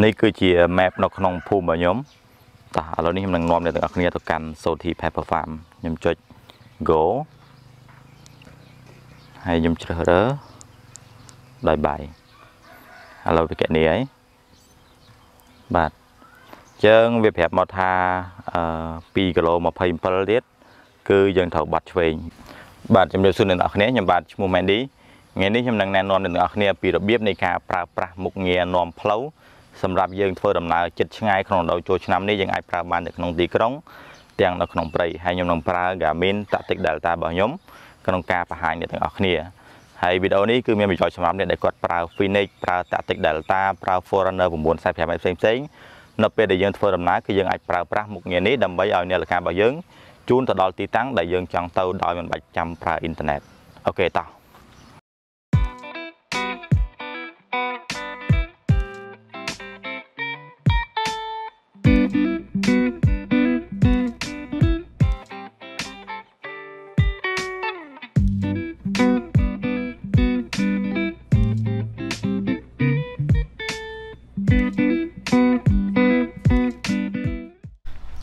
នេះគឺជា map នៅក្នុងភូមិរបស់ខ្ញុំតោះឥឡូវនេះខ្ញុំនឹងនាំអ្នកទាំងអស់គ្នាទៅកាន់ Soti Pepper Farm ខ្ញុំចុច go ហើយខ្ញុំជ្រើសរើសដោយបាយឥឡូវវាកណីហើយបាទចឹងវាប្រាប់មកថា2គីឡូ27ទៀតគឺយើងត្រូវបាត់ឆ្វេងបាទជំរាបសួរអ្នកនរគ្នាខ្ញុំបាទឈ្មោះ Mandy ថ្ងៃនេះខ្ញុំនឹងណែនាំអ្នកនរគ្នាពីរបៀបនៃការប្រើប្រាស់មុខងារនាំផ្លូវសម្រាប់យើងធ្វើដំណើរចិត្តឆ្ងាយក្នុងដៅចូលឆ្នាំនេះយើងអាចប្រើបាននៅក្នុងទីក្រុងទាំងនៅក្នុងព្រៃហើយខ្ញុំនឹងប្រើ Garmin Tactic Delta របស់ខ្ញុំក្នុងការបង្ហាញអ្នកទាំងអស់គ្នាហើយវីដេអូនេះគឺមានប្រយោជន៍សម្រាប់អ្នកដែលគាត់ប្រើ Phoenix ប្រើ Tactic Delta ប្រើ Forerunner 945ផ្សេងផ្សេងនៅពេលដែលយើងធ្វើដំណើរគឺយើងអាចប្រើប្រាស់មុខងារនេះដើម្បីឲ្យអ្នកលការបស់យើងជូនទៅដល់ទីតាំងដែលយើង ចង់ទៅដោយមិនបាច់ចាំប្រើអ៊ីនធឺណិតអូខេតោះ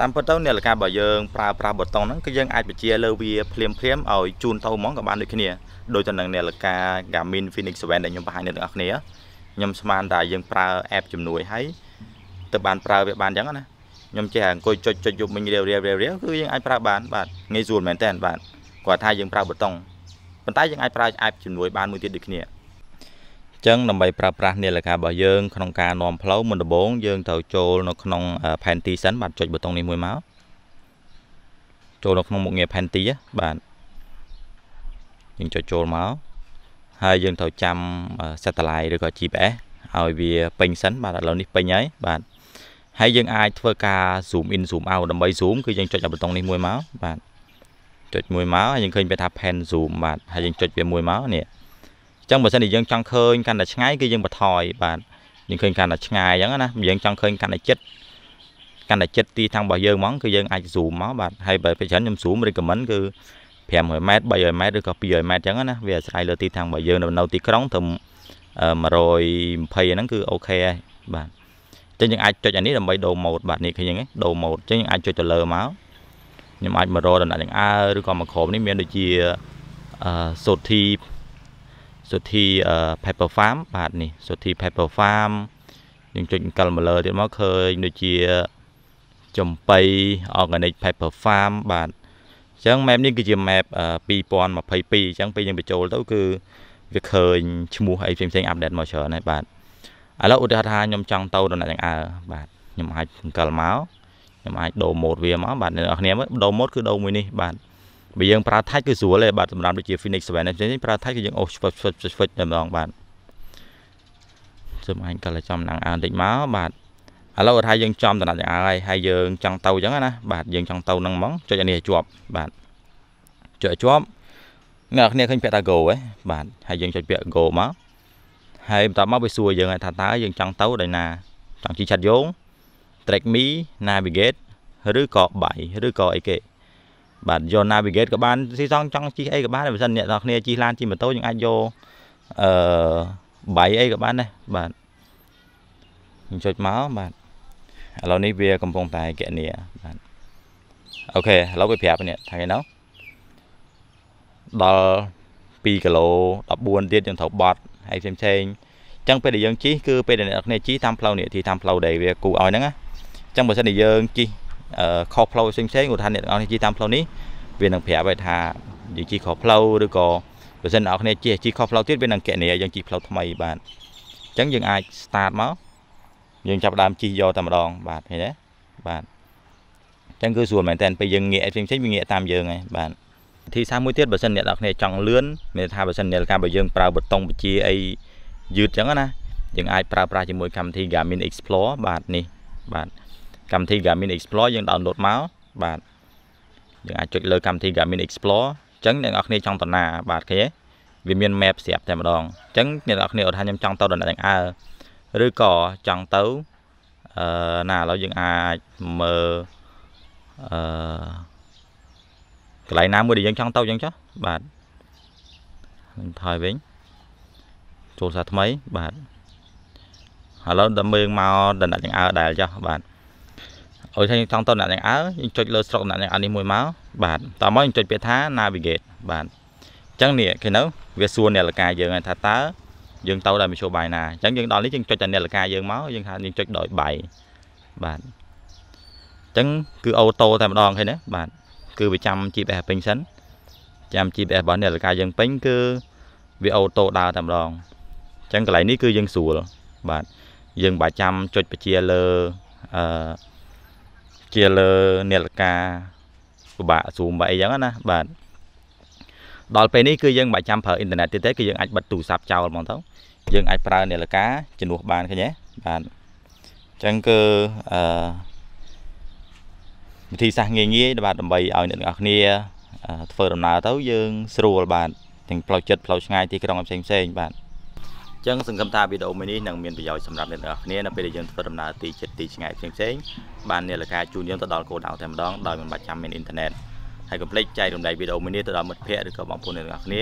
តាមពិតទៅនាឡិការបស់យើងប្រើប្រាស់ប៊ូតុងហ្នឹងគឺយើងអាចបញ្ជាលើវាភ្លាមភ្លាមឲ្យជូនទៅហ្មងក៏បានដូចគ្នាដូចទៅនឹងនាឡិកា Garmin Phoenix 7ដែលខ្ញុំបង្ហាញអ្នកទាំងអស់គ្នាខ្ញុំស្មានថាយើងប្រើ app ជំនួយឲ្យទៅបានប្រើវាបានអញ្ចឹងណាខ្ញុំចេះអង្គុយចុចចុចយប់មិញរាវរាវរាវរាវគឺយើងអាចប្រើបានបាទងាយស្រួលមែនតើបាទគាត់ថាយើងប្រើប៊ូតុងប៉ុន្តែយើងអាចប្រើ app ជំនួយបានមួយទៀតដូចគ្នាចឹងដើម្បីប្រើប្រាស់នាឡិការបស់យើងក្នុងការនាំផ្លូវមុនដំបូងយើងត្រូវចូលនៅក្នុងផែនទីសិនបាទចុចប៊ូតុងនេះមួយមកចូលនៅក្នុងមុខងារផែនទីបាទយើងចុចចូលមកហើយយើងត្រូវចាំ satellite ឬក៏ GPS ឲ្យវាពេញសិនបាទឥឡូវនេះពេញហើយបាទហើយយើងអាចធ្វើការ zoom in zoom out ដើម្បី zoom គឺយើងចុចប៊ូតុងនេះមួយមកបាទចុចមួយមកហើយយើងឃើញវាថា pan zoom បាទហើយយើងចុចវាមួយមកនេះចឹងបើសិនជាយើងចង់ឃើញកាន់តែឆ្ងាយគឺយើងបន្ថយបាទយើងឃើញកាន់តែឆ្ងាយអញ្ចឹងណាយើងចង់ឃើញកាន់តែជិតកាន់តែជិតទីតាំងរបស់យើងហ្មងគឺយើងអាច zoom មកបាទហើយបើពេលច្រើនខ្ញុំ zoom recommend គឺ500ម៉ែត្រ300ម៉ែត្រឬក៏200ម៉ែត្រអញ្ចឹងណាវាអាស្រ័យលើទីតាំងរបស់យើងនៅទីក្រុងត្រឹម120ហ្នឹងគឺអូខេហើយបាទចឹងយើងអាចចុចអានេះដើម្បីដូរម៉ូតបាទនេះឃើញហ្នឹងដូរម៉ូតចឹងយើងអាចចុចទៅលើមកខ្ញុំអាចមករកដំណាក់ទាំងអើឬក៏មកក្រុមនេះមានដូចជាអឺសូធីសុធី Paper Farm បាទនេះសុធី Paper Farm យើងចុចកលមើលទៀតមកឃើញដូចជាចំបៃ Organic Paper Farm បាទអញ្ចឹង map នេះគឺជា map 2022អញ្ចឹងពេលយើងបញ្ចូល ទៅ គឺវាឃើញឈ្មោះអីផ្សេងផ្សេងអាប់ដេតមកច្រើនហើយបាទឥឡូវឧទាហរណ៍ថាខ្ញុំចង់ទៅដល់អ្នកទាំងអើបាទខ្ញុំអាចសង្កលមកខ្ញុំអាចដូរម៉ូតវាមកបាទអ្នកនរគ្នាមើលដូរម៉ូតគឺដូរមួយនេះបាទបើយើងប្រើ touch គឺស្រួលទេបាទសម្រាប់ដូចជា Phoenix 7នេះប្រើ touch គឺយើងអូសឆ្វិចឆ្វិចឆ្វិចតែម្ដងបាទសូមអញក៏ចំណាំងអានតិចមកបាទឥឡូវថាយើងចំតំណាក់ទាំងអើហើយហើយយើងចង់ទៅអញ្ចឹងណាបាទយើងចង់ទៅនឹងហ្មងចុចអានេះឲ្យជាប់បាទចុចឲ្យជាប់អ្នកគ្នាឃើញពាក្យថា go ហ៎បាទហើយយើងចុចពាក្យ go មកហើយបន្តមកវាសួរយើងថាតើយើងចង់ទៅដោយណាចង់ជីឆាត់យង track me navigate ឬក៏ buy ឬក៏អីគេបាទយក navigate ក៏បានស៊ីសងចង់ជិះអីក៏បានបើមិនអ្នកនរគ្នាជិះឡានជិះម៉ូតូយើងអាចយកអឺបាយអីក៏បានដែរបាទខ្ញុំចុចមកបាទឥឡូវនេះវាកំពុងតែកណនីបាទអូខេឥឡូវវាប្រាប់នេះថាគេណោដល់2គីឡូ14ទៀតយើងត្រូវបត់ហើយផ្សេងៗអញ្ចឹងពេលដែលយើងជិះគឺពេលដែលអ្នកនរគ្នាជិះតាមផ្លូវនេះទីតាមផ្លូវដែលវាគូឲ្យហ្នឹងណាអញ្ចឹងបើសិនជាយើងជិះខុសផ្លូវផ្សេងផ្សេងឧទាហរណ៍អ្នកទាំងអស់គ្នាជិះតាមផ្លូវនេះវានឹងប្រាប់ឲ្យថាយើងជិះខុសផ្លូវឬក៏បើសិនអ្នកទាំងអស់គ្នាជិះជិះខុសផ្លូវទៀតវានឹងកណនីយើងជិះផ្លូវថ្មីបាទអញ្ចឹងយើងអាច start មកយើងចាប់ដើមជិះយកតែម្ដងបាទឃើញទេបាទអញ្ចឹងគឺស្រួលមែនតើពេលយើងងាកផ្សេងផ្សេងវាងាកតាមយើងហើយបាទវិធីសាស្ត្រមួយទៀតបើសិនអ្នកនរគ្នាចង់លឿនមានថាបើសិនអ្នកការបើយើងប្រើប៊ូតុងបញ្ជាអីយឺតចឹងណាយើងអាចប្រើប្រាស់ជាមួយកម្មវិធី Garmin Explore បាទនេះបាទកម្មវិធី Garmin Explore យើង download មកបាទយើងអាចចុចលើកម្មវិធី Garmin Explore អញ្ចឹងអ្នកនរគ្នាចង់តំណាបាទឃើញទេវាមាន map ស្រាប់តែម្ដងអញ្ចឹងអ្នកនរគ្នាអត់ថាខ្ញុំចង់ទៅដល់ទាំងអើឬក៏ចង់ទៅអឺណាឥឡូវយើងអាចមើលអឺកន្លែងណាមួយដែលយើងចង់ទៅអញ្ចឹងចុះបាទនឹងថយវិញចូលសារថ្មីបាទឥឡូវដល់មើលមកដំណាក់ទាំងអើដែរចុះបាទឲ្យថាចង់ទៅអ្នកទាំងអើយើងចុចលើស្រុកអ្នកទាំងអើនេះមួយមកបាទតោះមកយើងចុចពាក្យថា navigate បាទអញ្ចឹងនេះគេនៅវាសួរអ្នកលកាយើង ថាតើយើងទៅដល់មជ្ឈបាយណាអញ្ចឹងយើងដល់នេះយើងចុចតែអ្នកលកាយើងមកយើងថាយើងចុចដោយបៃបាទអញ្ចឹងគឺអូតូតែម្ដងឃើញណាបាទគឺវាចាំ GPS ពេញសិនចាំ GPS របស់អ្នកលកាយើងពេញគឺវាអូតូដើរតែម្ដងអញ្ចឹងកន្លែងនេះគឺយើងស្រួលបាទយើងបាច់ចាំចុចបញ្ជាលើអឺជាលើនាឡិកាពិបាកស៊ូមបើអីចឹងណា បាទដល់ពេលនេះគឺយើងមិនបាច់ចាំប្រើអ៊ីនធឺណិតទៀតទេគឺយើងអាចបិទទូរស័ព្ទចោលហ្មងទៅយើងអាចប្រើនាឡិកាជំនួសបានឃើញទេបាទអញ្ចឹងគឺអឺវិធីសាស្ត្រងាយងាយបាទដើម្បីឲ្យអ្នកទាំងអស់គ្នា ធ្វើដំណើរទៅយើង ស្រួលបាទទាំងផ្លូវចិត្តផ្លូវឆ្ងាយទីក្រុងផ្សេងផ្សេងបាទចឹងសង្ឃឹមថាវីដេអូមួយនេះនឹងមានប្រយោជន៍សម្រាប់អ្នកនរគ្នានៅពេលដែលយើងធ្វើដំណើរទីជិតទីឆ្ងាយផ្សេងៗបាននាឡិកាជួនយើងទៅដល់គោលដៅតែម្ដងដោយមិនបាច់ចាំមានអ៊ីនធឺណិតហើយកុំភ្លេចចែករំលែកវីដេអូមួយនេះទៅដល់មិត្តភ័ក្តិឬក៏បងប្អូនអ្នកនរគ្នា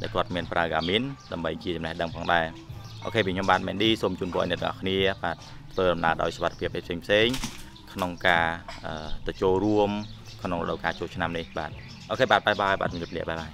ដែលគាត់មានប្រើ Garmin ដើម្បីជាចំណេះដឹងផងដែរអូខេពីខ្ញុំបាទ Mendy សូមជូនពរអ្នកនរគ្នាបាទធ្វើដំណើរដោយសុវត្ថិភាពផ្សេងផ្សេងក្នុងការទៅចូលរួម ក្នុងរដូវកាលចូលឆ្នាំនេះបាទអូខេបាទបាយបាយបាទជម្រាបលាបាយបាយ